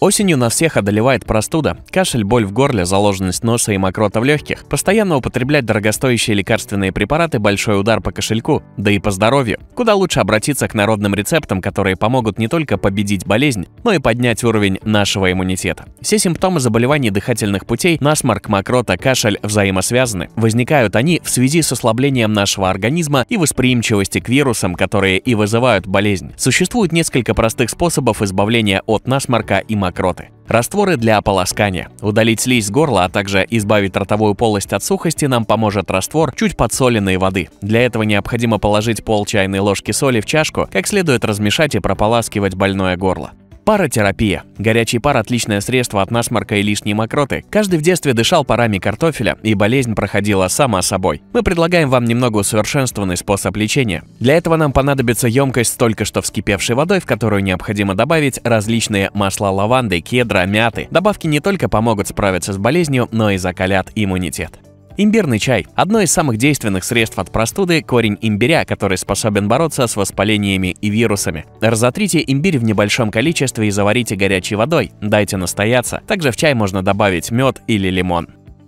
Осенью нас всех одолевает простуда, кашель, боль в горле, заложенность носа и мокрота в легких. Постоянно употреблять дорогостоящие лекарственные препараты – большой удар по кошельку, да и по здоровью. Куда лучше обратиться к народным рецептам, которые помогут не только победить болезнь, но и поднять уровень нашего иммунитета. Все симптомы заболеваний дыхательных путей, насморк, мокрота, кашель взаимосвязаны. Возникают они в связи с ослаблением нашего организма и восприимчивости к вирусам, которые и вызывают болезнь. Существует несколько простых способов избавления от насморка и мокроты мокроты. Растворы для ополоскания. Удалить слизь с горла, а также избавить ротовую полость от сухости нам поможет раствор чуть подсоленной воды. Для этого необходимо положить пол чайной ложки соли в чашку, как следует размешать и прополаскивать больное горло. Паротерапия. Горячий пар – отличное средство от насморка и лишней мокроты. Каждый в детстве дышал парами картофеля, и болезнь проходила сама собой. Мы предлагаем вам немного усовершенствованный способ лечения. Для этого нам понадобится емкость с только что вскипевшей водой, в которую необходимо добавить различные масла лаванды, кедра, мяты. Добавки не только помогут справиться с болезнью, но и закалят иммунитет. Имбирный чай. Одно из самых действенных средств от простуды – корень имбиря, который способен бороться с воспалениями и вирусами. Разотрите имбирь в небольшом количестве и заварите горячей водой. Дайте настояться. Также в чай можно добавить мед или лимон.